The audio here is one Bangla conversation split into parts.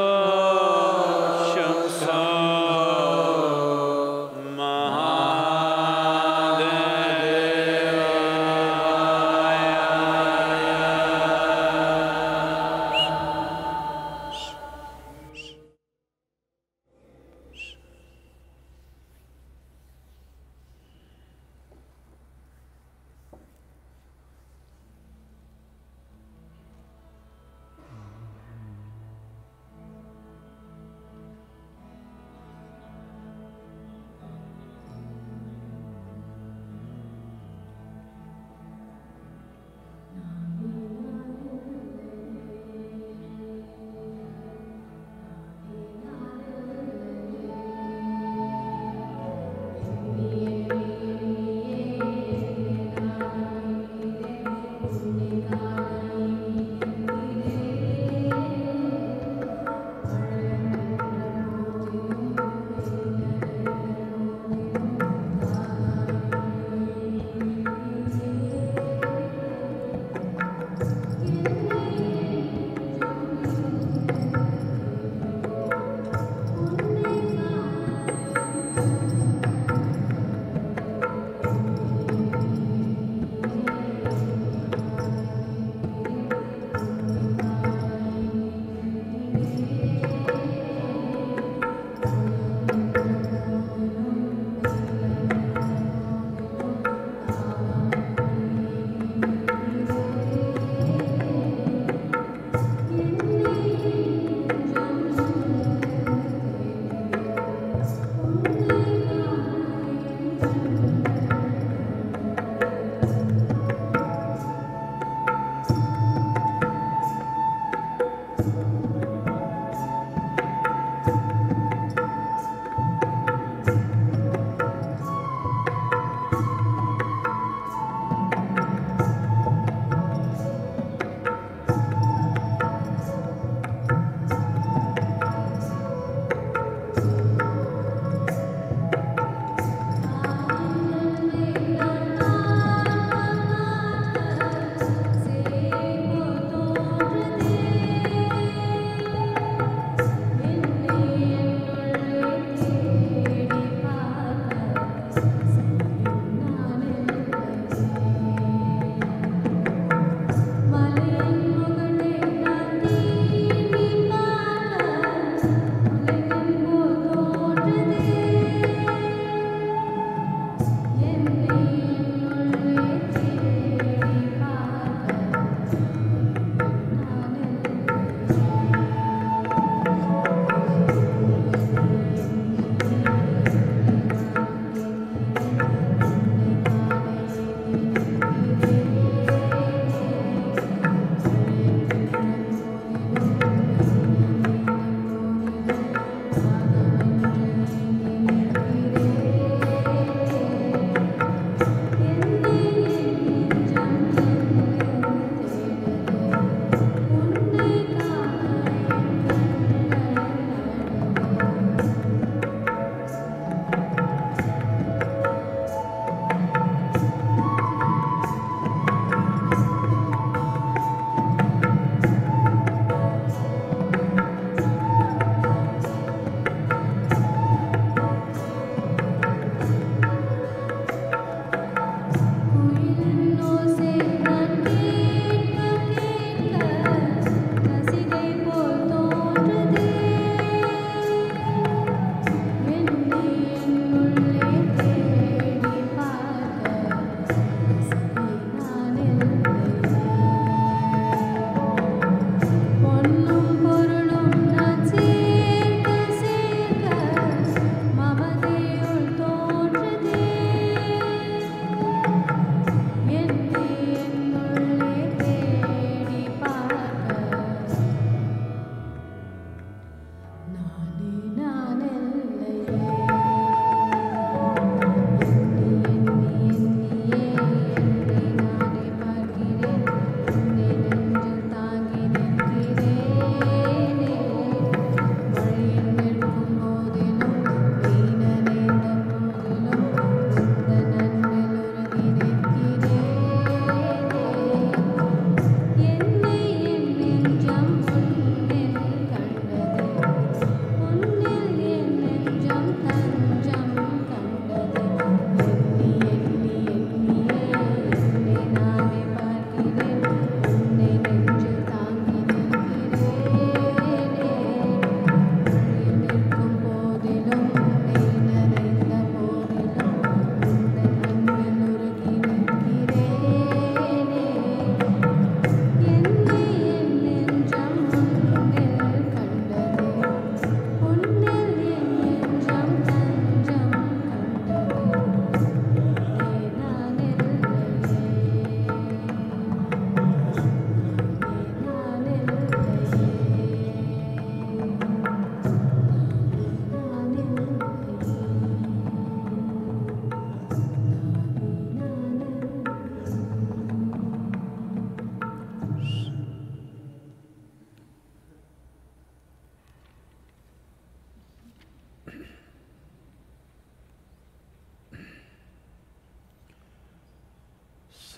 Oh.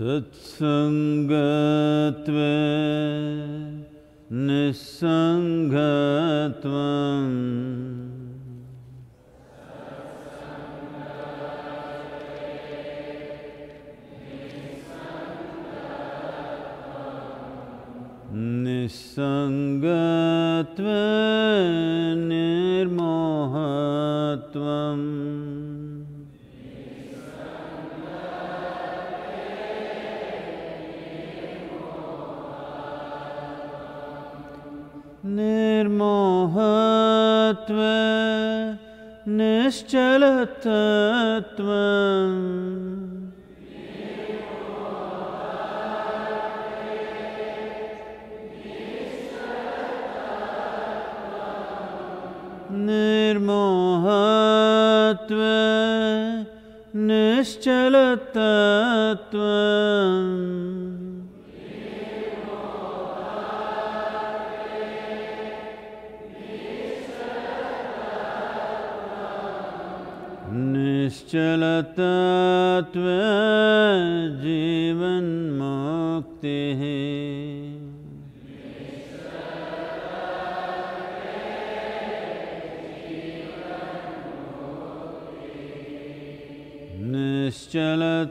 सत्सङ्गत्वे निस्सङ्गत्वम् निस्सङ्गत्वे निश्चलतत्त्वम् निर्मोहत्व निश्चलतत्त्वम् निश्चलतत्व जीवन मुक्ति निश्चलतत्व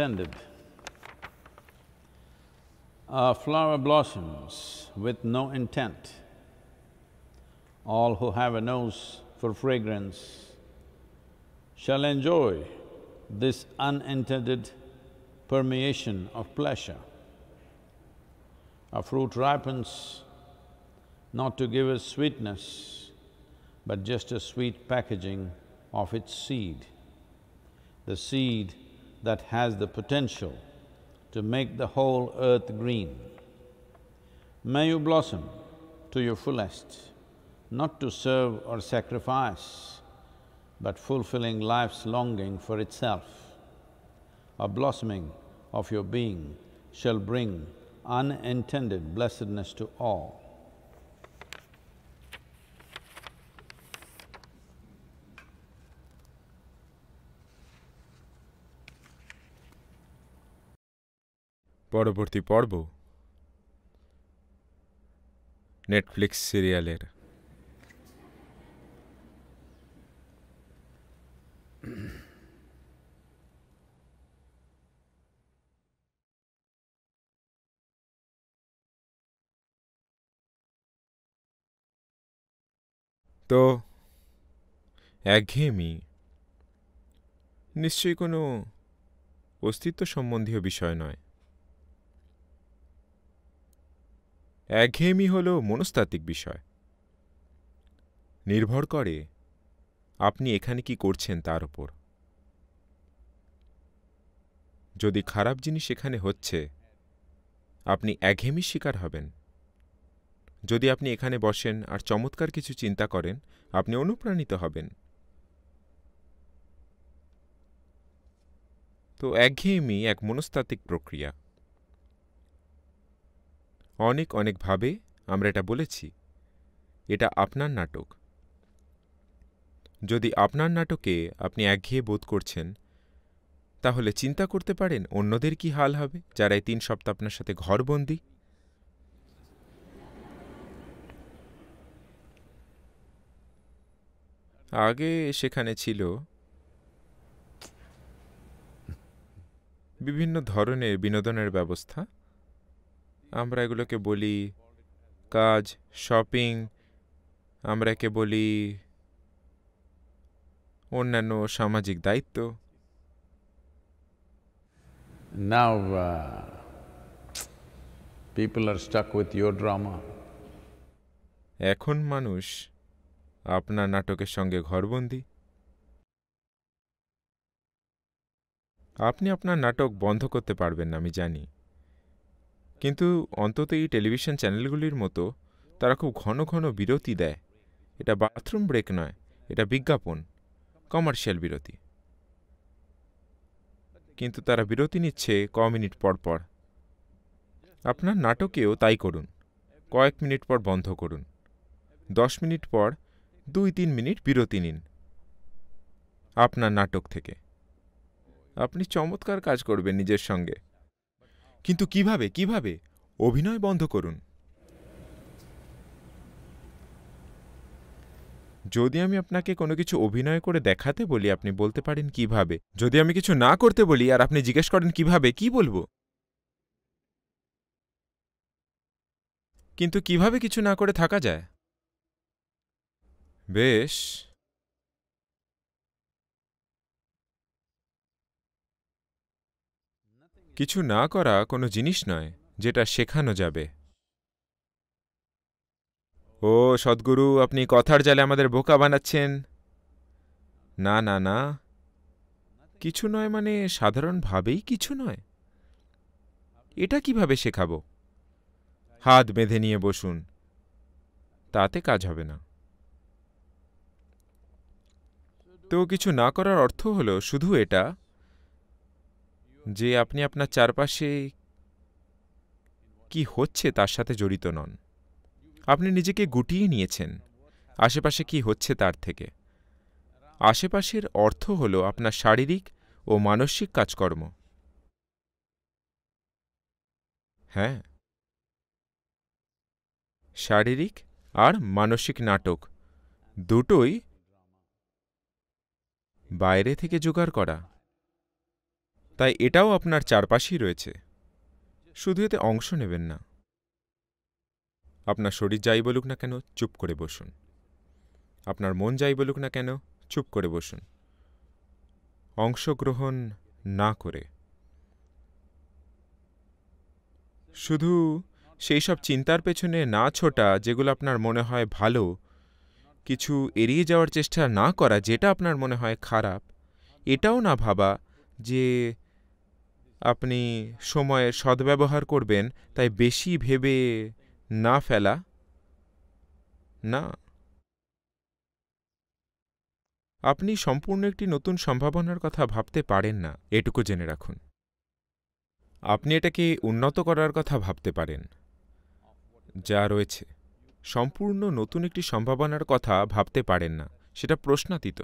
A flower blossoms with no intent. All who have a nose for fragrance shall enjoy this unintended permeation of pleasure. A fruit ripens not to give us sweetness, but just a sweet packaging of its seed. The seed that has the potential to make the whole earth green. May you blossom to your fullest, not to serve or sacrifice, but fulfilling life's longing for itself. A blossoming of your being shall bring unintended blessedness to all. পরবর্তী পর্ব নেটফ্লিক্স সিরিয়ালের তো একঘেয়েমি নিশ্চয়ই কোনো অস্তিত্ব সম্বন্ধীয় বিষয় নয় একঘেয়েমি হল মনস্তাত্ত্বিক বিষয় নির্ভর করে আপনি এখানে কি করছেন তার উপর যদি খারাপ জিনিস এখানে হচ্ছে আপনি একঘেয়েমি শিকার হবেন যদি আপনি এখানে বসেন আর চমৎকার কিছু চিন্তা করেন আপনি অনুপ্রাণিত হবেন তো একঘেয়েমি এক মনস্তাত্ত্বিক প্রক্রিয়া অনেক অনেকভাবে আমরা এটা বলেছি এটা আপনার নাটক যদি আপনার নাটকে আপনি একঘেয়ে বোধ করছেন তাহলে চিন্তা করতে পারেন অন্যদের কি হাল হবে যারা এই তিন সপ্তাহ আপনার সাথে ঘরবন্দি আগে সেখানে ছিল বিভিন্ন ধরনের বিনোদনের ব্যবস্থা আমরা এগুলোকে বলি কাজ শপিং আমরা একে বলি অন্যান্য সামাজিক দায়িত্ব Now, uh, people are stuck with এখন মানুষ আপনার নাটকের সঙ্গে ঘরবন্দি আপনি আপনার নাটক বন্ধ করতে পারবেন না আমি জানি কিন্তু অন্তত এই টেলিভিশন চ্যানেলগুলির মতো তারা খুব ঘন ঘন বিরতি দেয় এটা বাথরুম ব্রেক নয় এটা বিজ্ঞাপন কমার্শিয়াল বিরতি কিন্তু তারা বিরতি নিচ্ছে ক মিনিট পর পর আপনার নাটকেও তাই করুন কয়েক মিনিট পর বন্ধ করুন দশ মিনিট পর দুই তিন মিনিট বিরতি নিন আপনার নাটক থেকে আপনি চমৎকার কাজ করবেন নিজের সঙ্গে কিন্তু কিভাবে কিভাবে অভিনয় বন্ধ করুন যদি আমি আপনাকে কোনো কিছু অভিনয় করে দেখাতে বলি আপনি বলতে পারেন কিভাবে যদি আমি কিছু না করতে বলি আর আপনি জিজ্ঞেস করেন কিভাবে কি বলবো কিন্তু কিভাবে কিছু না করে থাকা যায় বেশ কিছু না করা কোনো জিনিস নয় যেটা শেখানো যাবে ও সদ্গুরু আপনি কথার জালে আমাদের বোকা বানাচ্ছেন না না না কিছু নয় মানে সাধারণভাবেই কিছু নয় এটা কিভাবে শেখাবো হাত বেঁধে নিয়ে বসুন তাতে কাজ হবে না তো কিছু না করার অর্থ হলো শুধু এটা যে আপনি আপনার চারপাশে কি হচ্ছে তার সাথে জড়িত নন আপনি নিজেকে গুটিয়ে নিয়েছেন আশেপাশে কি হচ্ছে তার থেকে আশেপাশের অর্থ হল আপনার শারীরিক ও মানসিক কাজকর্ম হ্যাঁ শারীরিক আর মানসিক নাটক দুটোই বাইরে থেকে জোগাড় করা তাই এটাও আপনার চারপাশেই রয়েছে শুধু এতে অংশ নেবেন না আপনার শরীর যাই বলুক না কেন চুপ করে বসুন আপনার মন যাই বলুক না কেন চুপ করে বসুন অংশগ্রহণ না করে শুধু সেই সব চিন্তার পেছনে না ছোটা যেগুলো আপনার মনে হয় ভালো কিছু এড়িয়ে যাওয়ার চেষ্টা না করা যেটা আপনার মনে হয় খারাপ এটাও না ভাবা যে আপনি সময়ে সদ্ব্যবহার করবেন তাই বেশি ভেবে না ফেলা না আপনি সম্পূর্ণ একটি নতুন সম্ভাবনার কথা ভাবতে পারেন না এটুকু জেনে রাখুন আপনি এটাকে উন্নত করার কথা ভাবতে পারেন যা রয়েছে সম্পূর্ণ নতুন একটি সম্ভাবনার কথা ভাবতে পারেন না সেটা প্রশ্নাতীত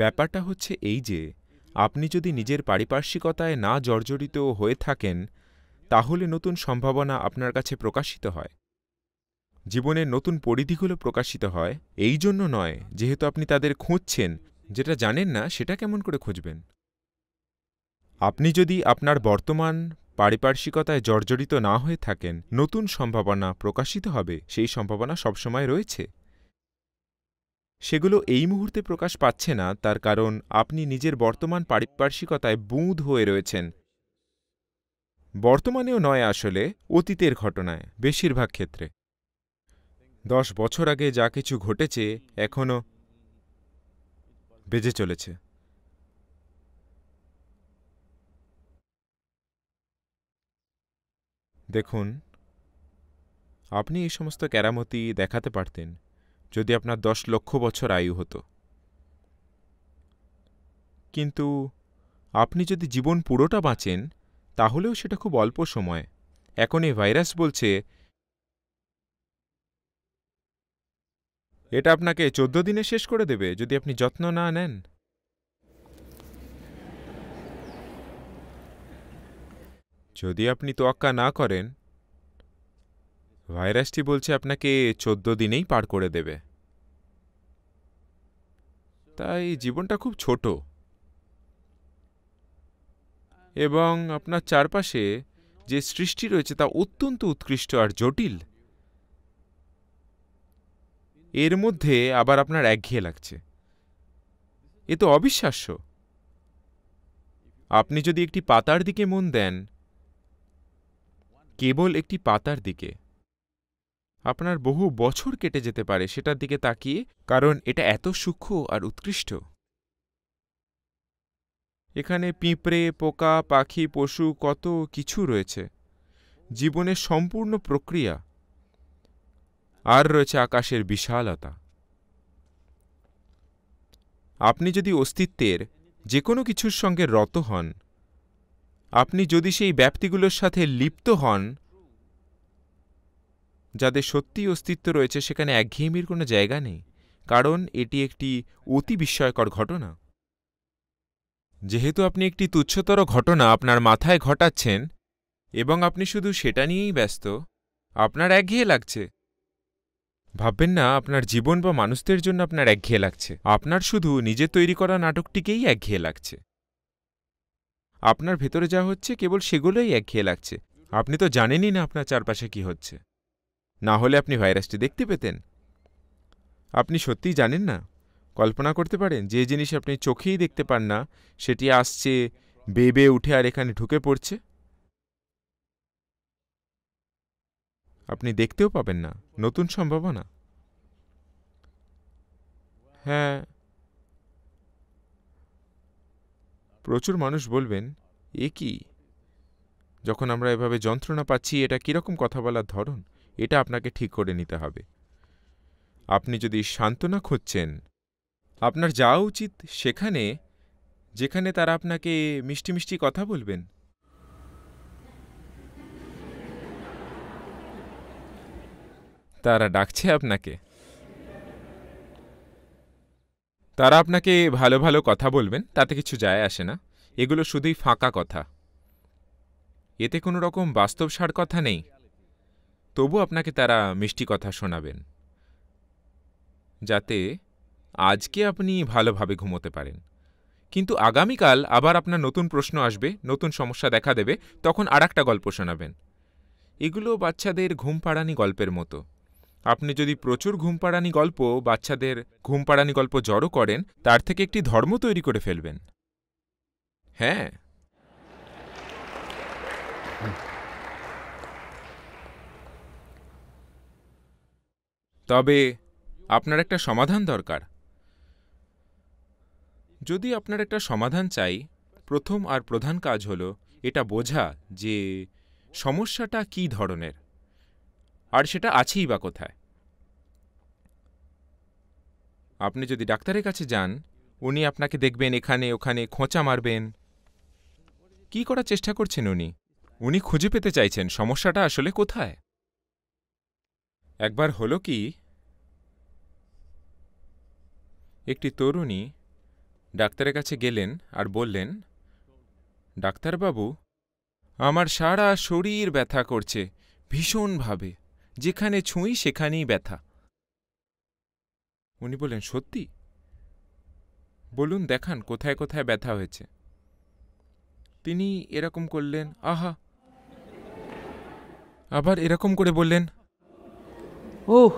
ব্যাপারটা হচ্ছে এই যে আপনি যদি নিজের পারিপার্শ্বিকতায় না জর্জরিত হয়ে থাকেন তাহলে নতুন সম্ভাবনা আপনার কাছে প্রকাশিত হয় জীবনের নতুন পরিধিগুলো প্রকাশিত হয় এই জন্য নয় যেহেতু আপনি তাদের খুঁজছেন যেটা জানেন না সেটা কেমন করে খুঁজবেন আপনি যদি আপনার বর্তমান পারিপার্শ্বিকতায় জর্জরিত না হয়ে থাকেন নতুন সম্ভাবনা প্রকাশিত হবে সেই সম্ভাবনা সবসময় রয়েছে সেগুলো এই মুহূর্তে প্রকাশ পাচ্ছে না তার কারণ আপনি নিজের বর্তমান পারিপার্শ্বিকতায় বুঁদ হয়ে রয়েছেন বর্তমানেও নয় আসলে অতীতের ঘটনায় বেশিরভাগ ক্ষেত্রে দশ বছর আগে যা কিছু ঘটেছে এখনও বেজে চলেছে দেখুন আপনি এই সমস্ত কেরামতি দেখাতে পারতেন যদি আপনার দশ লক্ষ বছর আয়ু হতো কিন্তু আপনি যদি জীবন পুরোটা বাঁচেন তাহলেও সেটা খুব অল্প সময় এখন এই ভাইরাস বলছে এটা আপনাকে চোদ্দ দিনে শেষ করে দেবে যদি আপনি যত্ন না নেন যদি আপনি তোয়াক্কা না করেন ভাইরাসটি বলছে আপনাকে চোদ্দ দিনেই পার করে দেবে তাই জীবনটা খুব ছোট এবং আপনার চারপাশে যে সৃষ্টি রয়েছে তা অত্যন্ত উৎকৃষ্ট আর জটিল এর মধ্যে আবার আপনার একঘেয়ে লাগছে এ তো অবিশ্বাস্য আপনি যদি একটি পাতার দিকে মন দেন কেবল একটি পাতার দিকে আপনার বহু বছর কেটে যেতে পারে সেটার দিকে তাকিয়ে কারণ এটা এত সূক্ষ্ম আর উৎকৃষ্ট এখানে পিঁপড়ে পোকা পাখি পশু কত কিছু রয়েছে জীবনের সম্পূর্ণ প্রক্রিয়া আর রয়েছে আকাশের বিশালতা আপনি যদি অস্তিত্বের যে কোনো কিছুর সঙ্গে রত হন আপনি যদি সেই ব্যাপ্তিগুলোর সাথে লিপ্ত হন যাদের সত্যিই অস্তিত্ব রয়েছে সেখানে একঘেয়েমির কোনো জায়গা নেই কারণ এটি একটি অতি বিস্ময়কর ঘটনা যেহেতু আপনি একটি তুচ্ছতর ঘটনা আপনার মাথায় ঘটাচ্ছেন এবং আপনি শুধু সেটা নিয়েই ব্যস্ত আপনার একঘেয়ে লাগছে ভাববেন না আপনার জীবন বা মানুষদের জন্য আপনার একঘেয়ে লাগছে আপনার শুধু নিজে তৈরি করা নাটকটিকেই একঘেয়ে লাগছে আপনার ভেতরে যা হচ্ছে কেবল সেগুলোই একঘেয়ে লাগছে আপনি তো জানেনই না আপনার চারপাশে কি হচ্ছে না হলে আপনি ভাইরাসটি দেখতে পেতেন আপনি সত্যিই জানেন না কল্পনা করতে পারেন যে জিনিস আপনি চোখেই দেখতে পান না সেটি আসছে বেবে উঠে আর এখানে ঢুকে পড়ছে আপনি দেখতেও পাবেন না নতুন সম্ভাবনা হ্যাঁ প্রচুর মানুষ বলবেন এ কি যখন আমরা এভাবে যন্ত্রণা পাচ্ছি এটা কীরকম কথা বলার ধরন এটা আপনাকে ঠিক করে নিতে হবে আপনি যদি সান্ত্বনা খুঁজছেন আপনার যাওয়া উচিত সেখানে যেখানে তারা আপনাকে মিষ্টি মিষ্টি কথা বলবেন তারা ডাকছে আপনাকে তারা আপনাকে ভালো ভালো কথা বলবেন তাতে কিছু যায় আসে না এগুলো শুধুই ফাঁকা কথা এতে কোনো রকম বাস্তব সার কথা নেই তবু আপনাকে তারা মিষ্টি কথা শোনাবেন যাতে আজকে আপনি ভালোভাবে ঘুমোতে পারেন কিন্তু আগামীকাল আবার আপনার নতুন প্রশ্ন আসবে নতুন সমস্যা দেখা দেবে তখন আর একটা গল্প শোনাবেন এগুলো বাচ্চাদের ঘুম পাড়ানি গল্পের মতো আপনি যদি প্রচুর ঘুম পাড়ানি গল্প বাচ্চাদের ঘুম পাড়ানি গল্প জড়ো করেন তার থেকে একটি ধর্ম তৈরি করে ফেলবেন হ্যাঁ তবে আপনার একটা সমাধান দরকার যদি আপনার একটা সমাধান চাই প্রথম আর প্রধান কাজ হল এটা বোঝা যে সমস্যাটা কি ধরনের আর সেটা আছেই বা কোথায় আপনি যদি ডাক্তারের কাছে যান উনি আপনাকে দেখবেন এখানে ওখানে খোঁচা মারবেন কি করার চেষ্টা করছেন উনি উনি খুঁজে পেতে চাইছেন সমস্যাটা আসলে কোথায় একবার হল কি একটি তরুণী ডাক্তারের কাছে গেলেন আর বললেন ডাক্তারবাবু আমার সারা শরীর ব্যথা করছে ভীষণভাবে যেখানে ছুঁই সেখানেই ব্যথা উনি বললেন সত্যি বলুন দেখান কোথায় কোথায় ব্যথা হয়েছে তিনি এরকম করলেন আহা আবার এরকম করে বললেন উহ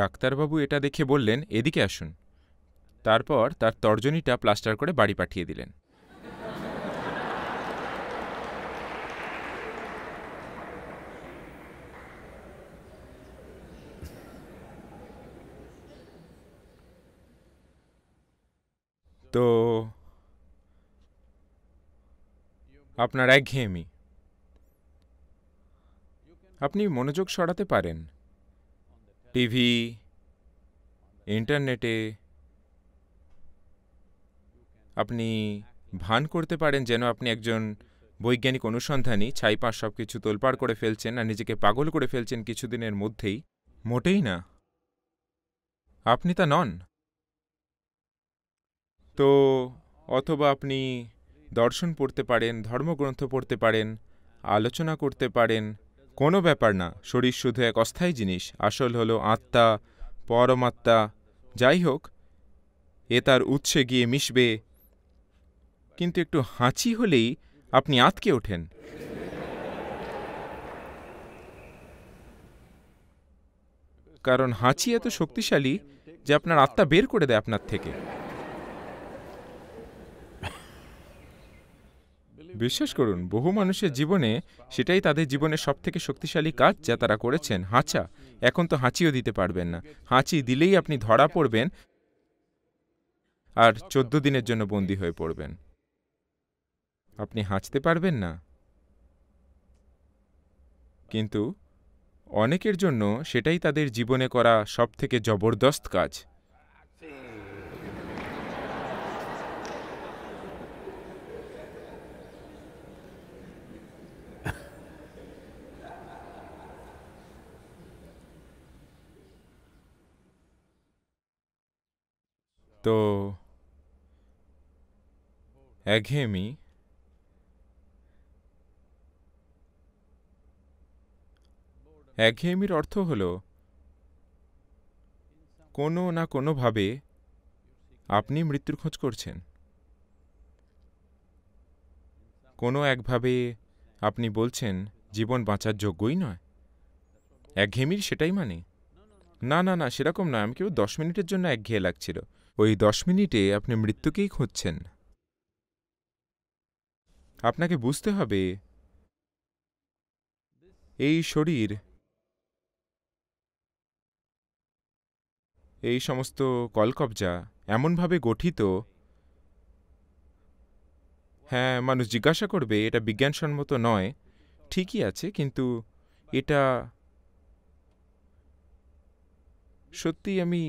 ডাক্তারবাবু এটা দেখে বললেন এদিকে আসুন তারপর তার তর্জনীটা প্লাস্টার করে বাড়ি পাঠিয়ে দিলেন তো আপনার একঘেয়েমি আপনি মনোযোগ সরাতে পারেন টিভি ইন্টারনেটে আপনি ভান করতে পারেন যেন আপনি একজন বৈজ্ঞানিক অনুসন্ধানী ছাইপাশ সব কিছু তোলপাড় করে ফেলছেন আর নিজেকে পাগল করে ফেলছেন কিছুদিনের মধ্যেই মোটেই না আপনি তা নন তো অথবা আপনি দর্শন পড়তে পারেন ধর্মগ্রন্থ পড়তে পারেন আলোচনা করতে পারেন কোনো ব্যাপার না শরীর শুধু এক অস্থায়ী জিনিস আসল হলো আত্মা পরমাত্মা যাই হোক এ তার উৎসে গিয়ে মিশবে কিন্তু একটু হাঁচি হলেই আপনি আতকে ওঠেন কারণ হাঁচি এত শক্তিশালী যে আপনার আত্মা বের করে দেয় আপনার থেকে বিশ্বাস করুন বহু মানুষের জীবনে সেটাই তাদের জীবনের থেকে শক্তিশালী কাজ যা তারা করেছেন হাঁচা এখন তো হাঁচিও দিতে পারবেন না হাঁচি দিলেই আপনি ধরা পড়বেন আর চোদ্দ দিনের জন্য বন্দী হয়ে পড়বেন আপনি হাঁচতে পারবেন না কিন্তু অনেকের জন্য সেটাই তাদের জীবনে করা সব থেকে জবরদস্ত কাজ তো একঘেয়েমি একঘেয়েমির অর্থ হল কোনো না কোনোভাবে আপনি মৃত্যুর খোঁজ করছেন কোনো একভাবে আপনি বলছেন জীবন বাঁচার যোগ্যই নয় একঘেয়েমির সেটাই মানে না না না সেরকম নয় আমি কেউ দশ মিনিটের জন্য একঘেয়ে লাগছিল ওই দশ মিনিটে আপনি মৃত্যুকেই খুঁজছেন আপনাকে বুঝতে হবে এই শরীর এই সমস্ত কলকবজা এমনভাবে গঠিত হ্যাঁ মানুষ জিজ্ঞাসা করবে এটা বিজ্ঞানসম্মত নয় ঠিকই আছে কিন্তু এটা সত্যি আমি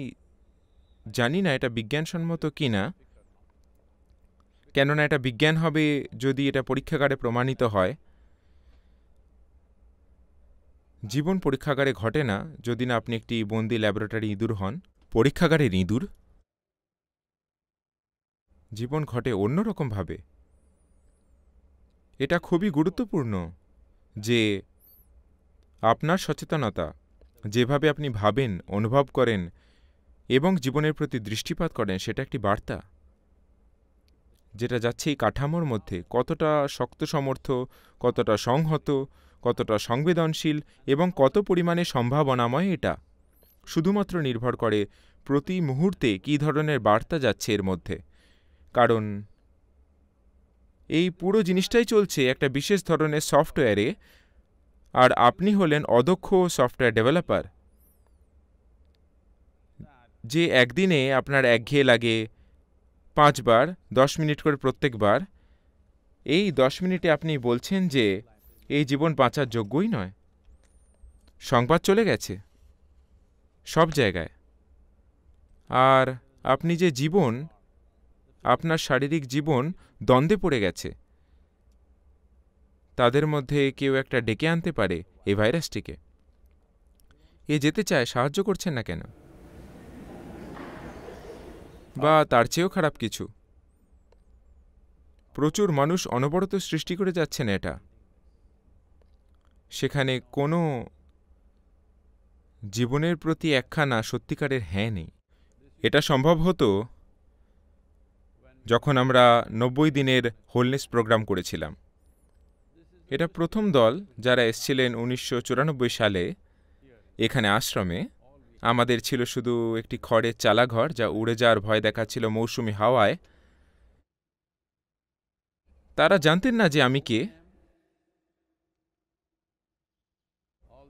জানি না এটা বিজ্ঞানসম্মত কি না কেননা এটা বিজ্ঞান হবে যদি এটা পরীক্ষাগারে প্রমাণিত হয় জীবন পরীক্ষাগারে ঘটে না যদি না আপনি একটি বন্দি ল্যাবরেটরি ইঁদুর হন পরীক্ষাগারের ইঁদুর জীবন ঘটে অন্যরকমভাবে এটা খুবই গুরুত্বপূর্ণ যে আপনার সচেতনতা যেভাবে আপনি ভাবেন অনুভব করেন এবং জীবনের প্রতি দৃষ্টিপাত করেন সেটা একটি বার্তা যেটা যাচ্ছে এই কাঠামোর মধ্যে কতটা শক্ত সমর্থ কতটা সংহত কতটা সংবেদনশীল এবং কত পরিমাণে সম্ভাবনাময় এটা শুধুমাত্র নির্ভর করে প্রতি মুহূর্তে কী ধরনের বার্তা যাচ্ছে এর মধ্যে কারণ এই পুরো জিনিসটাই চলছে একটা বিশেষ ধরনের সফটওয়্যারে আর আপনি হলেন অদক্ষ সফটওয়্যার ডেভেলপার যে একদিনে আপনার একঘেয়ে লাগে পাঁচবার দশ মিনিট করে প্রত্যেকবার এই দশ মিনিটে আপনি বলছেন যে এই জীবন বাঁচার যোগ্যই নয় সংবাদ চলে গেছে সব জায়গায় আর আপনি যে জীবন আপনার শারীরিক জীবন দ্বন্দ্বে পড়ে গেছে তাদের মধ্যে কেউ একটা ডেকে আনতে পারে এই ভাইরাসটিকে এ যেতে চায় সাহায্য করছেন না কেন বা তার চেয়েও খারাপ কিছু প্রচুর মানুষ অনবরত সৃষ্টি করে যাচ্ছেন এটা সেখানে কোনো জীবনের প্রতি একখানা সত্যিকারের হ্যাঁ নেই এটা সম্ভব হতো যখন আমরা নব্বই দিনের হোলনেস প্রোগ্রাম করেছিলাম এটা প্রথম দল যারা এসছিলেন উনিশশো সালে এখানে আশ্রমে আমাদের ছিল শুধু একটি খড়ের চালাঘর যা উড়ে যাওয়ার ভয় দেখাচ্ছিল মৌসুমি হাওয়ায় তারা জানতেন না যে আমি কে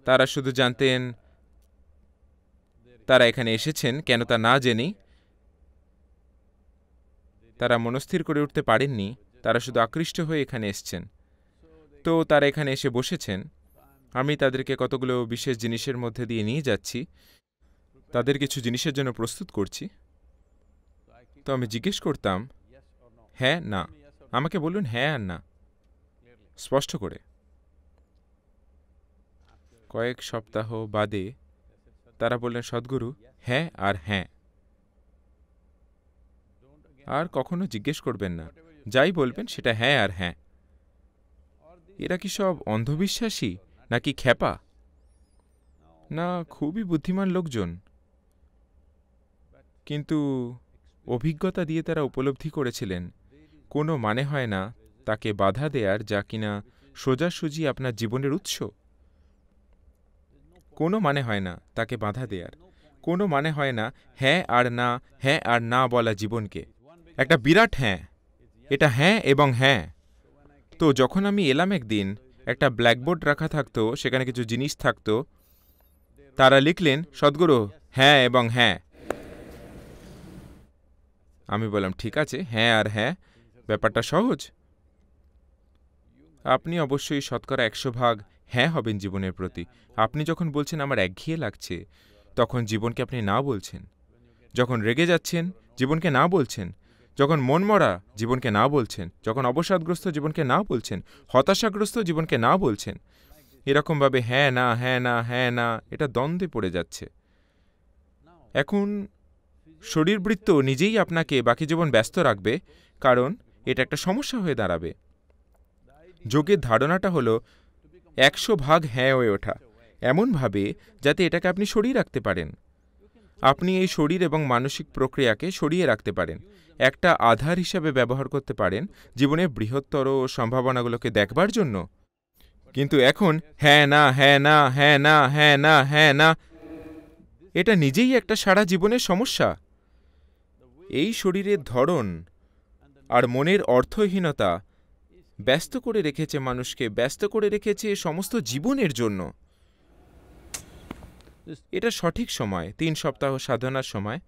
তারা শুধু জানতেন তারা এখানে এসেছেন কেন তা না জেনে তারা মনস্থির করে উঠতে পারেননি তারা শুধু আকৃষ্ট হয়ে এখানে এসছেন তো তারা এখানে এসে বসেছেন আমি তাদেরকে কতগুলো বিশেষ জিনিসের মধ্যে দিয়ে নিয়ে যাচ্ছি তাদের কিছু জিনিসের জন্য প্রস্তুত করছি তো আমি জিজ্ঞেস করতাম হ্যাঁ না আমাকে বলুন হ্যাঁ আর না স্পষ্ট করে কয়েক সপ্তাহ বাদে তারা বললেন সদ্গুরু হ্যাঁ আর হ্যাঁ আর কখনো জিজ্ঞেস করবেন না যাই বলবেন সেটা হ্যাঁ আর হ্যাঁ এরা কি সব অন্ধবিশ্বাসী নাকি খ্যাপা না খুবই বুদ্ধিমান লোকজন কিন্তু অভিজ্ঞতা দিয়ে তারা উপলব্ধি করেছিলেন কোনো মানে হয় না তাকে বাধা দেয়ার যা কিনা সোজাসুজি আপনার জীবনের উৎস কোনো মানে হয় না তাকে বাধা দেয়ার কোনো মানে হয় না হ্যাঁ আর না হ্যাঁ আর না বলা জীবনকে একটা বিরাট হ্যাঁ এটা হ্যাঁ এবং হ্যাঁ তো যখন আমি এলাম একদিন একটা ব্ল্যাকবোর্ড রাখা থাকতো সেখানে কিছু জিনিস থাকতো তারা লিখলেন সদ্গুরু হ্যাঁ এবং হ্যাঁ আমি বললাম ঠিক আছে হ্যাঁ আর হ্যাঁ ব্যাপারটা সহজ আপনি অবশ্যই শতকরা একশো ভাগ হ্যাঁ হবেন জীবনের প্রতি আপনি যখন বলছেন আমার একঘেয়ে লাগছে তখন জীবনকে আপনি না বলছেন যখন রেগে যাচ্ছেন জীবনকে না বলছেন যখন মনমরা জীবনকে না বলছেন যখন অবসাদগ্রস্ত জীবনকে না বলছেন হতাশাগ্রস্ত জীবনকে না বলছেন এরকমভাবে হ্যাঁ না হ্যাঁ না হ্যাঁ না এটা দ্বন্দ্বে পড়ে যাচ্ছে এখন শরীরবৃত্ত নিজেই আপনাকে বাকি জীবন ব্যস্ত রাখবে কারণ এটা একটা সমস্যা হয়ে দাঁড়াবে যোগের ধারণাটা হলো একশো ভাগ হ্যাঁ হয়ে ওঠা এমনভাবে যাতে এটাকে আপনি সরিয়ে রাখতে পারেন আপনি এই শরীর এবং মানসিক প্রক্রিয়াকে সরিয়ে রাখতে পারেন একটা আধার হিসাবে ব্যবহার করতে পারেন জীবনের বৃহত্তর সম্ভাবনাগুলোকে দেখবার জন্য কিন্তু এখন হ্যাঁ না হ্যাঁ না হ্যাঁ না হ্যাঁ না হ্যাঁ না এটা নিজেই একটা সারা জীবনের সমস্যা এই শরীরের ধরন আর মনের অর্থহীনতা ব্যস্ত করে রেখেছে মানুষকে ব্যস্ত করে রেখেছে সমস্ত জীবনের জন্য এটা সঠিক সময় তিন সপ্তাহ সাধনার সময়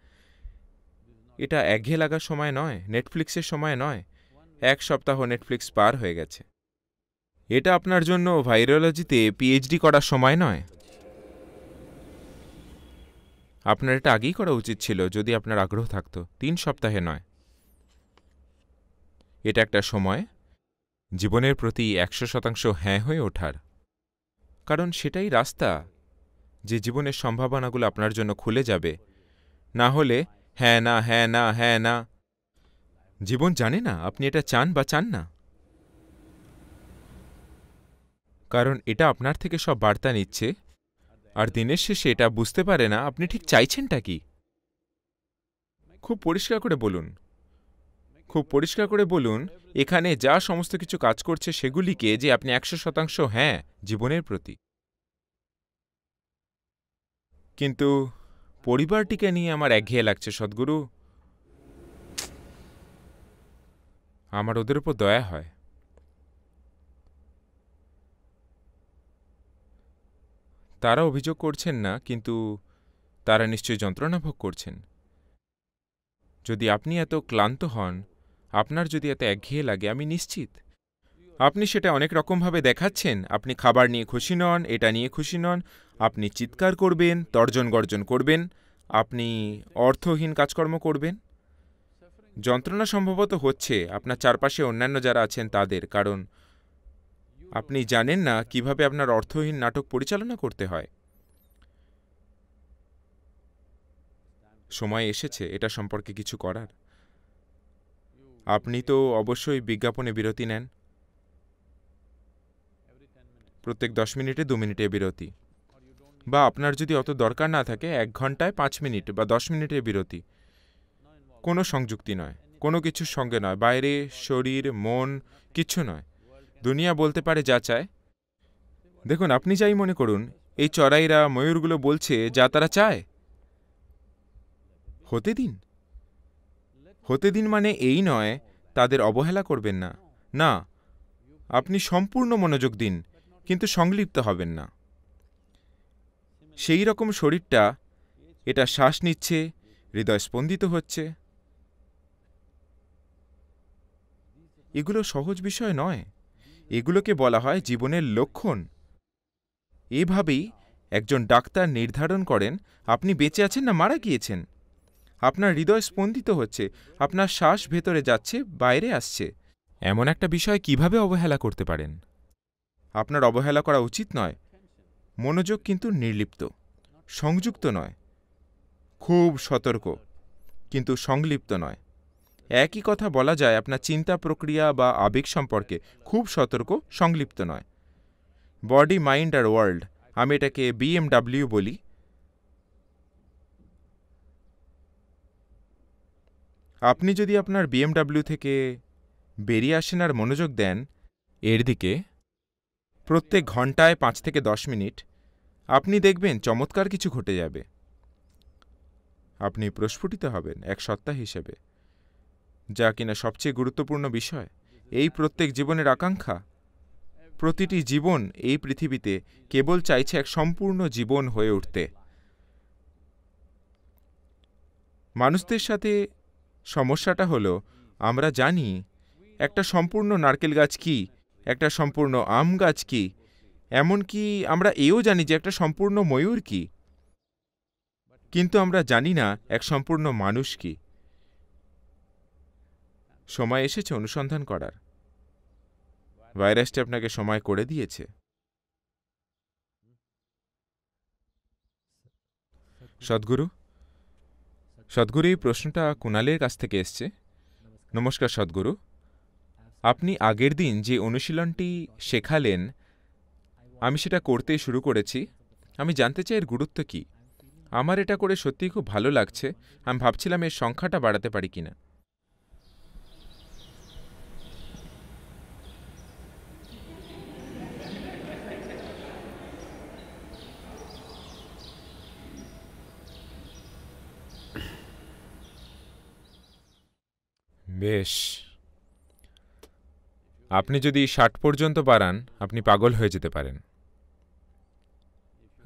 এটা একঘে লাগার সময় নয় নেটফ্লিক্সের সময় নয় এক সপ্তাহ নেটফ্লিক্স পার হয়ে গেছে এটা আপনার জন্য ভাইরোলজিতে পিএইচডি করার সময় নয় আপনার এটা আগেই করা উচিত ছিল যদি আপনার আগ্রহ থাকতো তিন সপ্তাহে নয় এটা একটা সময় জীবনের প্রতি একশো শতাংশ হ্যাঁ হয়ে ওঠার কারণ সেটাই রাস্তা যে জীবনের সম্ভাবনাগুলো আপনার জন্য খুলে যাবে না হলে হ্যাঁ না হ্যাঁ না হ্যাঁ না জীবন জানে না আপনি এটা চান বা চান না কারণ এটা আপনার থেকে সব বার্তা নিচ্ছে আর দিনের শেষে এটা বুঝতে পারে না আপনি ঠিক চাইছেনটা কি খুব পরিষ্কার করে বলুন খুব পরিষ্কার করে বলুন এখানে যা সমস্ত কিছু কাজ করছে সেগুলিকে যে আপনি একশো শতাংশ হ্যাঁ জীবনের প্রতি কিন্তু পরিবারটিকে নিয়ে আমার একঘেয়ে লাগছে সদ্গুরু আমার ওদের উপর দয়া হয় তারা অভিযোগ করছেন না কিন্তু তারা নিশ্চয় যন্ত্রণা ভোগ করছেন যদি আপনি এত ক্লান্ত হন আপনার যদি এত একঘেয়ে লাগে আমি নিশ্চিত আপনি সেটা অনেক রকমভাবে দেখাচ্ছেন আপনি খাবার নিয়ে খুশি নন এটা নিয়ে খুশি নন আপনি চিৎকার করবেন তর্জন গর্জন করবেন আপনি অর্থহীন কাজকর্ম করবেন যন্ত্রণা সম্ভবত হচ্ছে আপনার চারপাশে অন্যান্য যারা আছেন তাদের কারণ আপনি জানেন না কিভাবে আপনার অর্থহীন নাটক পরিচালনা করতে হয় সময় এসেছে এটা সম্পর্কে কিছু করার আপনি তো অবশ্যই বিজ্ঞাপনে বিরতি নেন প্রত্যেক দশ মিনিটে দু মিনিটে বিরতি বা আপনার যদি অত দরকার না থাকে এক ঘন্টায় পাঁচ মিনিট বা দশ মিনিটে বিরতি কোনো সংযুক্তি নয় কোনো কিছুর সঙ্গে নয় বাইরে শরীর মন কিচ্ছু নয় দুনিয়া বলতে পারে যা চায় দেখুন আপনি যাই মনে করুন এই চড়াইরা ময়ূরগুলো বলছে যা তারা চায় হতে দিন হতে দিন মানে এই নয় তাদের অবহেলা করবেন না না আপনি সম্পূর্ণ মনোযোগ দিন কিন্তু সংলিপ্ত হবেন না সেই রকম শরীরটা এটা শ্বাস নিচ্ছে হৃদয় স্পন্দিত হচ্ছে এগুলো সহজ বিষয় নয় এগুলোকে বলা হয় জীবনের লক্ষণ এভাবেই একজন ডাক্তার নির্ধারণ করেন আপনি বেঁচে আছেন না মারা গিয়েছেন আপনার হৃদয় স্পন্দিত হচ্ছে আপনার শ্বাস ভেতরে যাচ্ছে বাইরে আসছে এমন একটা বিষয় কিভাবে অবহেলা করতে পারেন আপনার অবহেলা করা উচিত নয় মনোযোগ কিন্তু নির্লিপ্ত সংযুক্ত নয় খুব সতর্ক কিন্তু সংলিপ্ত নয় একই কথা বলা যায় আপনার চিন্তা প্রক্রিয়া বা আবেগ সম্পর্কে খুব সতর্ক সংলিপ্ত নয় বডি মাইন্ড আর ওয়ার্ল্ড আমি এটাকে বিএমডাব্লিউ বলি আপনি যদি আপনার বিএমডাব্লিউ থেকে বেরিয়ে আসেন আর মনোযোগ দেন এর দিকে প্রত্যেক ঘন্টায় পাঁচ থেকে দশ মিনিট আপনি দেখবেন চমৎকার কিছু ঘটে যাবে আপনি প্রস্ফুটিত হবেন এক সত্তা হিসেবে যা কিনা সবচেয়ে গুরুত্বপূর্ণ বিষয় এই প্রত্যেক জীবনের আকাঙ্ক্ষা প্রতিটি জীবন এই পৃথিবীতে কেবল চাইছে এক সম্পূর্ণ জীবন হয়ে উঠতে মানুষদের সাথে সমস্যাটা হলো আমরা জানি একটা সম্পূর্ণ নারকেল গাছ কি একটা সম্পূর্ণ আম গাছ কি এমনকি আমরা এও জানি যে একটা সম্পূর্ণ ময়ূর কি কিন্তু আমরা জানি না এক সম্পূর্ণ মানুষ কি সময় এসেছে অনুসন্ধান করার ভাইরাসটি আপনাকে সময় করে দিয়েছে সদ্গুরু সদ্গুরু এই প্রশ্নটা কুনালের কাছ থেকে এসছে নমস্কার সদ্গুরু আপনি আগের দিন যে অনুশীলনটি শেখালেন আমি সেটা করতে শুরু করেছি আমি জানতে চাই এর গুরুত্ব কী আমার এটা করে সত্যিই খুব ভালো লাগছে আমি ভাবছিলাম এর সংখ্যাটা বাড়াতে পারি কিনা বেশ আপনি যদি ষাট পর্যন্ত বাড়ান আপনি পাগল হয়ে যেতে পারেন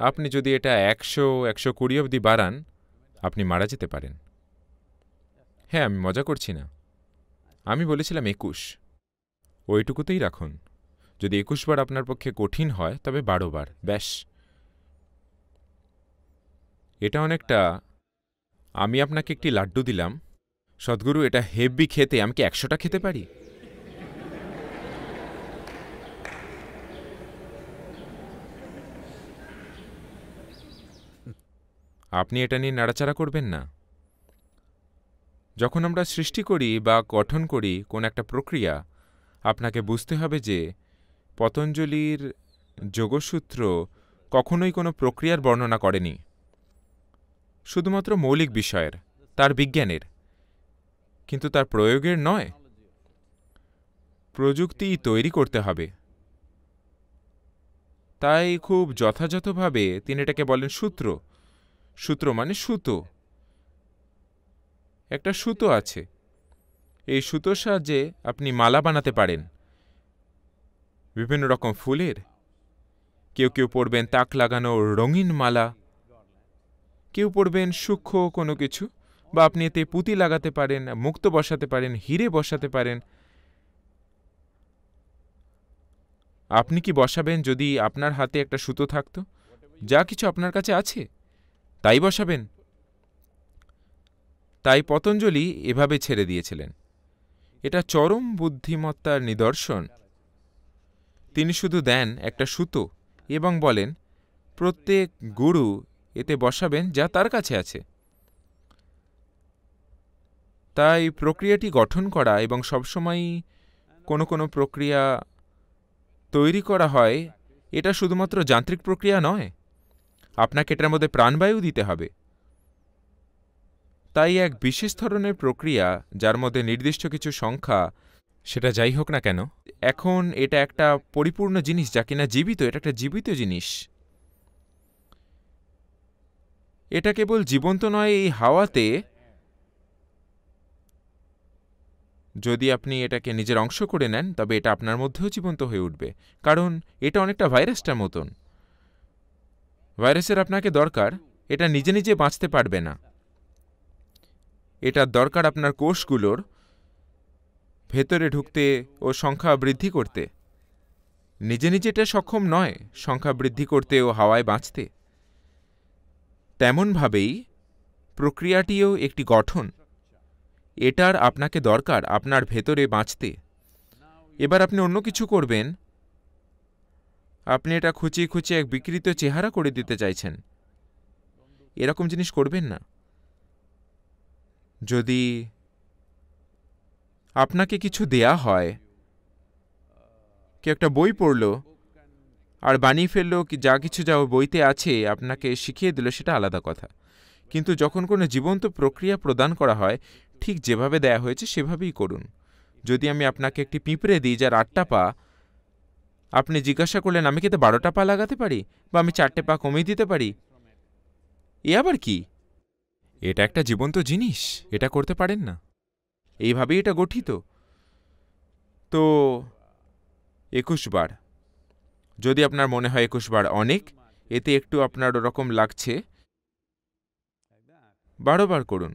আপনি যদি এটা একশো একশো কুড়ি অবধি বাড়ান আপনি মারা যেতে পারেন হ্যাঁ আমি মজা করছি না আমি বলেছিলাম একুশ ওইটুকুতেই রাখুন যদি একুশ বার আপনার পক্ষে কঠিন হয় তবে বারো বার ব্যাস এটা অনেকটা আমি আপনাকে একটি লাড্ডু দিলাম সদ্গুরু এটা হেভি খেতে আমি কি একশোটা খেতে পারি আপনি এটা নিয়ে নাড়াচাড়া করবেন না যখন আমরা সৃষ্টি করি বা গঠন করি কোন একটা প্রক্রিয়া আপনাকে বুঝতে হবে যে পতঞ্জলির যোগসূত্র কখনোই কোনো প্রক্রিয়ার বর্ণনা করেনি শুধুমাত্র মৌলিক বিষয়ের তার বিজ্ঞানের কিন্তু তার প্রয়োগের নয় প্রযুক্তি তৈরি করতে হবে তাই খুব যথাযথভাবে তিনি এটাকে বলেন সূত্র সূত্র মানে সুতো একটা সুতো আছে এই সুতোর সাহায্যে আপনি মালা বানাতে পারেন বিভিন্ন রকম ফুলের কেউ কেউ পরবেন তাক লাগানো রঙিন মালা কেউ পরবেন সূক্ষ্ম কোনো কিছু বা আপনি এতে পুঁতি লাগাতে পারেন মুক্ত বসাতে পারেন হিরে বসাতে পারেন আপনি কি বসাবেন যদি আপনার হাতে একটা সুতো থাকতো যা কিছু আপনার কাছে আছে তাই বসাবেন তাই পতঞ্জলি এভাবে ছেড়ে দিয়েছিলেন এটা চরম বুদ্ধিমত্তার নিদর্শন তিনি শুধু দেন একটা সুতো এবং বলেন প্রত্যেক গুরু এতে বসাবেন যা তার কাছে আছে তাই প্রক্রিয়াটি গঠন করা এবং সবসময়ই কোনো কোনো প্রক্রিয়া তৈরি করা হয় এটা শুধুমাত্র যান্ত্রিক প্রক্রিয়া নয় আপনাকে এটার মধ্যে প্রাণবায়ু দিতে হবে তাই এক বিশেষ ধরনের প্রক্রিয়া যার মধ্যে নির্দিষ্ট কিছু সংখ্যা সেটা যাই হোক না কেন এখন এটা একটা পরিপূর্ণ জিনিস যা কিনা জীবিত এটা একটা জীবিত জিনিস এটা কেবল জীবন্ত নয় এই হাওয়াতে যদি আপনি এটাকে নিজের অংশ করে নেন তবে এটা আপনার মধ্যেও জীবন্ত হয়ে উঠবে কারণ এটা অনেকটা ভাইরাসটার মতন ভাইরাসের আপনাকে দরকার এটা নিজে নিজে বাঁচতে পারবে না এটা দরকার আপনার কোষগুলোর ভেতরে ঢুকতে ও সংখ্যা বৃদ্ধি করতে নিজে নিজে এটা সক্ষম নয় সংখ্যা বৃদ্ধি করতে ও হাওয়ায় বাঁচতে তেমনভাবেই প্রক্রিয়াটিও একটি গঠন এটার আপনাকে দরকার আপনার ভেতরে বাঁচতে এবার আপনি অন্য কিছু করবেন আপনি এটা খুঁচিয়ে খুঁচিয়ে এক বিকৃত চেহারা করে দিতে চাইছেন এরকম জিনিস করবেন না যদি আপনাকে কিছু দেয়া হয় কেউ একটা বই পড়ল আর বানিয়ে ফেললো যা কিছু যা বইতে আছে আপনাকে শিখিয়ে দিল সেটা আলাদা কথা কিন্তু যখন কোনো জীবন্ত প্রক্রিয়া প্রদান করা হয় ঠিক যেভাবে দেয়া হয়েছে সেভাবেই করুন যদি আমি আপনাকে একটি পিঁপড়ে দিই যার আটটা পা আপনি জিজ্ঞাসা করলেন আমি কি বারোটা পা লাগাতে পারি বা আমি চারটে পা কমিয়ে দিতে পারি এ আবার কি এটা একটা জীবন্ত জিনিস এটা করতে পারেন না এইভাবেই এটা গঠিত তো একুশ বার যদি আপনার মনে হয় একুশ বার অনেক এতে একটু আপনার ওরকম লাগছে বারো বার করুন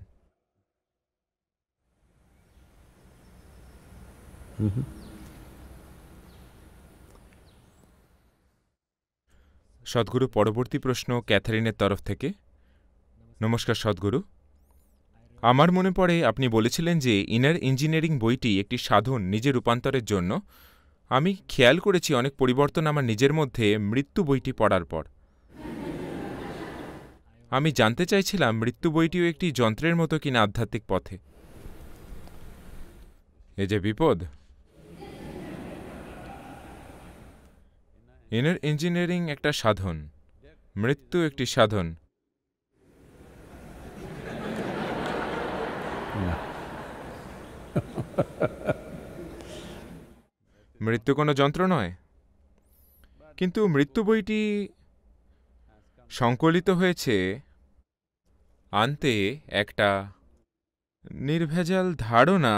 Mm-hmm. সদ্গুরু পরবর্তী প্রশ্ন ক্যাথারিনের তরফ থেকে নমস্কার সদ্গুরু আমার মনে পড়ে আপনি বলেছিলেন যে ইনার ইঞ্জিনিয়ারিং বইটি একটি সাধন নিজের রূপান্তরের জন্য আমি খেয়াল করেছি অনেক পরিবর্তন আমার নিজের মধ্যে মৃত্যু বইটি পড়ার পর আমি জানতে চাইছিলাম মৃত্যু বইটিও একটি যন্ত্রের মতো কিনা আধ্যাত্মিক পথে এ যে বিপদ ইনার ইঞ্জিনিয়ারিং একটা সাধন মৃত্যু একটি সাধন মৃত্যু কোনো যন্ত্র নয় কিন্তু মৃত্যু বইটি সংকলিত হয়েছে আনতে একটা নির্ভেজাল ধারণা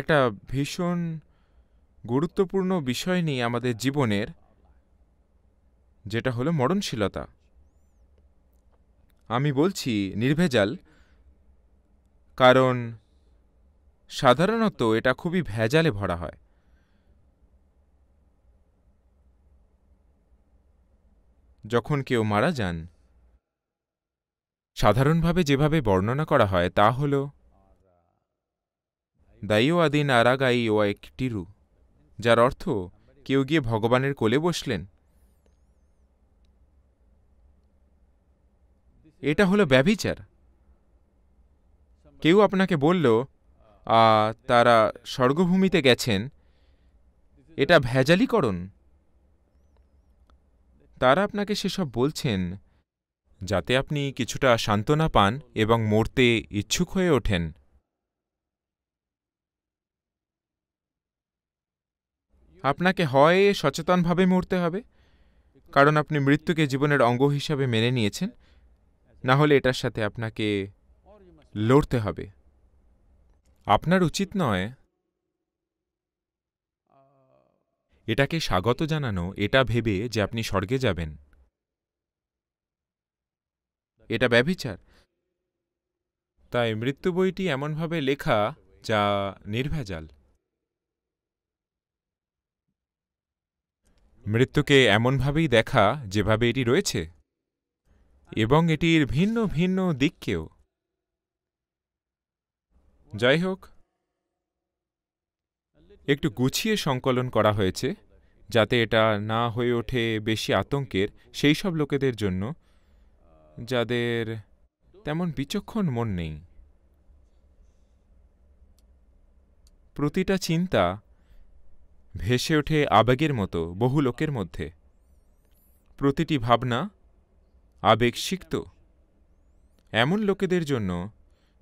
একটা ভীষণ গুরুত্বপূর্ণ বিষয় নিয়ে আমাদের জীবনের যেটা হলো মরণশীলতা আমি বলছি নির্ভেজাল কারণ সাধারণত এটা খুবই ভেজালে ভরা হয় যখন কেউ মারা যান সাধারণভাবে যেভাবে বর্ণনা করা হয় তা হল দাইও আদিন আরাগাই ও টিরু যার অর্থ কেউ গিয়ে ভগবানের কোলে বসলেন এটা হলো ব্যভিচার কেউ আপনাকে বলল তারা স্বর্গভূমিতে গেছেন এটা ভেজালিকরণ তারা আপনাকে সেসব বলছেন যাতে আপনি কিছুটা সান্ত্বনা পান এবং মরতে ইচ্ছুক হয়ে ওঠেন আপনাকে হয় সচেতনভাবে মরতে হবে কারণ আপনি মৃত্যুকে জীবনের অঙ্গ হিসাবে মেনে নিয়েছেন না হলে এটার সাথে আপনাকে লড়তে হবে আপনার উচিত নয় এটাকে স্বাগত জানানো এটা ভেবে যে আপনি স্বর্গে যাবেন এটা ব্যভিচার তাই মৃত্যু বইটি এমনভাবে লেখা যা নির্ভেজাল মৃত্যুকে এমনভাবেই দেখা যেভাবে এটি রয়েছে এবং এটির ভিন্ন ভিন্ন দিককেও যাই হোক একটু গুছিয়ে সংকলন করা হয়েছে যাতে এটা না হয়ে ওঠে বেশি আতঙ্কের সেই সব লোকেদের জন্য যাদের তেমন বিচক্ষণ মন নেই প্রতিটা চিন্তা ভেসে ওঠে আবেগের মতো বহু লোকের মধ্যে প্রতিটি ভাবনা সিক্ত এমন লোকেদের জন্য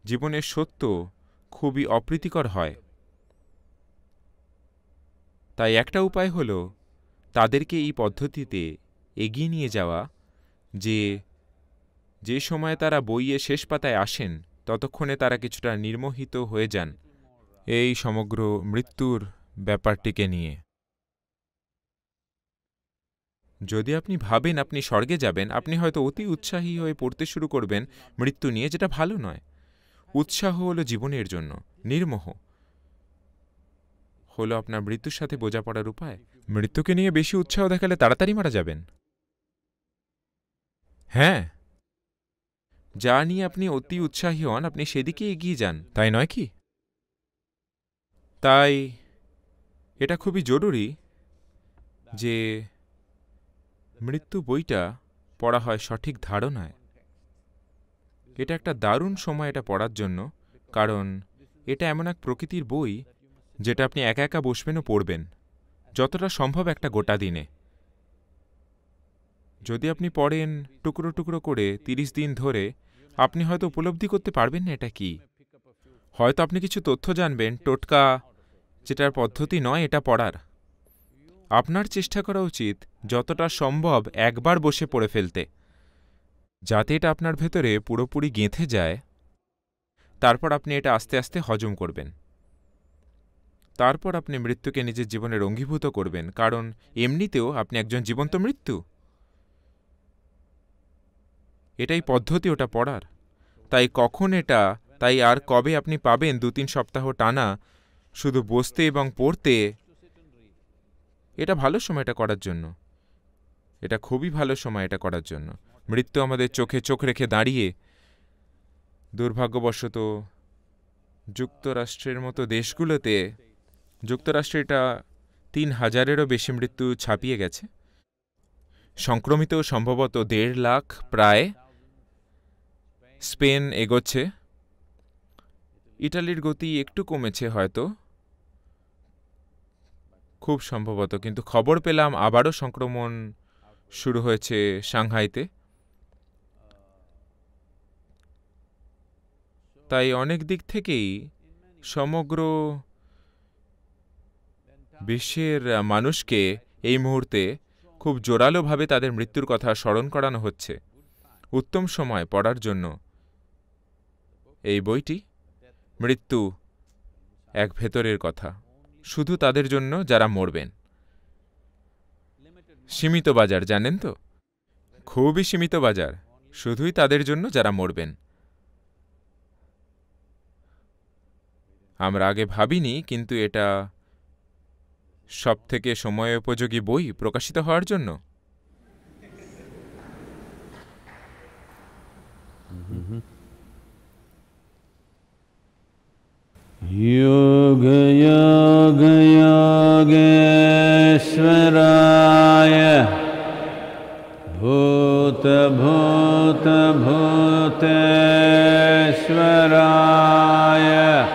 জীবনের সত্য খুবই অপ্রীতিকর হয় তাই একটা উপায় হল তাদেরকে এই পদ্ধতিতে এগিয়ে নিয়ে যাওয়া যে যে সময় তারা বইয়ে শেষ পাতায় আসেন ততক্ষণে তারা কিছুটা নির্মোহিত হয়ে যান এই সমগ্র মৃত্যুর ব্যাপারটিকে নিয়ে যদি আপনি ভাবেন আপনি স্বর্গে যাবেন আপনি হয়তো অতি উৎসাহী হয়ে পড়তে শুরু করবেন মৃত্যু নিয়ে যেটা ভালো নয় উৎসাহ হলো জীবনের জন্য নির্মোহ হলো আপনার মৃত্যুর সাথে বোঝাপড়ার উপায় মৃত্যুকে নিয়ে বেশি উৎসাহ দেখালে তাড়াতাড়ি মারা যাবেন হ্যাঁ যা নিয়ে আপনি অতি উৎসাহী হন আপনি সেদিকে এগিয়ে যান তাই নয় কি তাই এটা খুবই জরুরি যে মৃত্যু বইটা পড়া হয় সঠিক ধারণায় এটা একটা দারুণ সময় এটা পড়ার জন্য কারণ এটা এমন এক প্রকৃতির বই যেটা আপনি একা একা বসবেন ও পড়বেন যতটা সম্ভব একটা গোটা দিনে যদি আপনি পড়েন টুকরো টুকরো করে তিরিশ দিন ধরে আপনি হয়তো উপলব্ধি করতে পারবেন না এটা কি হয়তো আপনি কিছু তথ্য জানবেন টোটকা যেটার পদ্ধতি নয় এটা পড়ার আপনার চেষ্টা করা উচিত যতটা সম্ভব একবার বসে পড়ে ফেলতে যাতে এটা আপনার ভেতরে পুরোপুরি গেঁথে যায় তারপর আপনি এটা আস্তে আস্তে হজম করবেন তারপর আপনি মৃত্যুকে নিজের জীবনের অঙ্গীভূত করবেন কারণ এমনিতেও আপনি একজন জীবন্ত মৃত্যু এটাই পদ্ধতি ওটা পড়ার তাই কখন এটা তাই আর কবে আপনি পাবেন দু তিন সপ্তাহ টানা শুধু বসতে এবং পড়তে এটা ভালো সময় এটা করার জন্য এটা খুবই ভালো সময় এটা করার জন্য মৃত্যু আমাদের চোখে চোখ রেখে দাঁড়িয়ে দুর্ভাগ্যবশত যুক্তরাষ্ট্রের মতো দেশগুলোতে যুক্তরাষ্ট্রে এটা তিন হাজারেরও বেশি মৃত্যু ছাপিয়ে গেছে সংক্রমিত সম্ভবত দেড় লাখ প্রায় স্পেন এগোচ্ছে ইটালির গতি একটু কমেছে হয়তো খুব সম্ভবত কিন্তু খবর পেলাম আবারও সংক্রমণ শুরু হয়েছে সাংহাইতে তাই অনেক দিক থেকেই সমগ্র বিশ্বের মানুষকে এই মুহূর্তে খুব জোরালোভাবে তাদের মৃত্যুর কথা স্মরণ করানো হচ্ছে উত্তম সময় পড়ার জন্য এই বইটি মৃত্যু এক ভেতরের কথা শুধু তাদের জন্য যারা মরবেন সীমিত বাজার জানেন তো খুবই সীমিত বাজার শুধুই তাদের জন্য যারা মরবেন আমরা আগে ভাবিনি কিন্তু এটা সবথেকে সময় উপযোগী বই প্রকাশিত হওয়ার জন্য mm-hmm. योग योगयोग्वराय भूत भूत भूत स्वराय